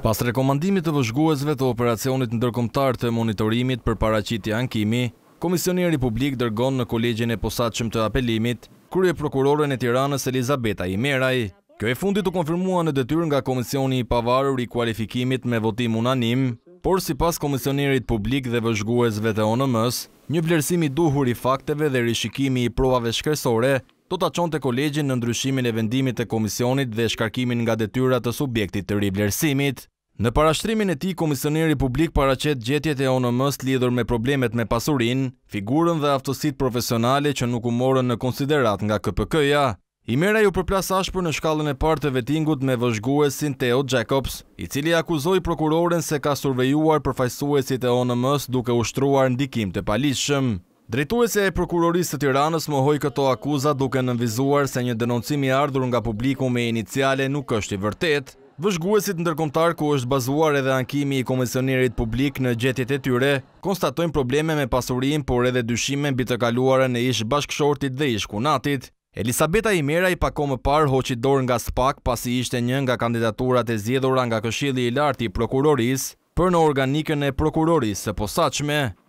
Pas rekomandimit të vëzhguesve të operacionit dërkomtar të monitorimit për paracitja ankimi, Komisioneri Publik dërgon në kolegjin e posaqëm të apelimit, Krye Prokurorën e Tiranës Elizabeta Imeraj. Kjo e fundit të konfirmua në detyr nga Komisioni i Pavarur i Kualifikimit me votim unanim, por si pas Komisionerit Publik dhe vëzhguesve të onëmës, një blersimi duhur i fakteve dhe rishikimi i provave shkresore do të qonë të kolegjin në ndryshimin e vendimit të komisionit dhe shkarkimin nga detyra të subjektit të riblerësimit. Në parashtrimin e ti, Komisioneri Publik paracet gjetjet e onëmës lidhur me problemet me pasurin, figurën dhe aftosit profesionale që nuk umorën në konsiderat nga KPK-ja. mera ju përplas ashpër në shkallën e partë të vetingut me vëzhguesin Teo Jacobs, i cili akuzoi prokuroren se ka survejuar përfajsuesit e onëmës duke ushtruar ndikim të palishëm. Drejtuese e prokurorisë të Tiranës më hojë këto akuzat duke nënvizuar se një denoncimi ardhur nga publiku me iniciale nuk është i vërtet, vëshguesit në ku është bazuar edhe ankimi i komisionirit publik në gjetit e tyre, konstatojnë probleme me pasurim, por edhe dyshime në bitë kaluare në ishë bashkëshortit dhe ishë kunatit. Elisabeta Imera i pako më parë hoqidor nga spak pasi ishte një nga kandidaturat e zjedhura nga këshili i larti i prokurorisë, për në organikën e prokurorisë, së posaqme,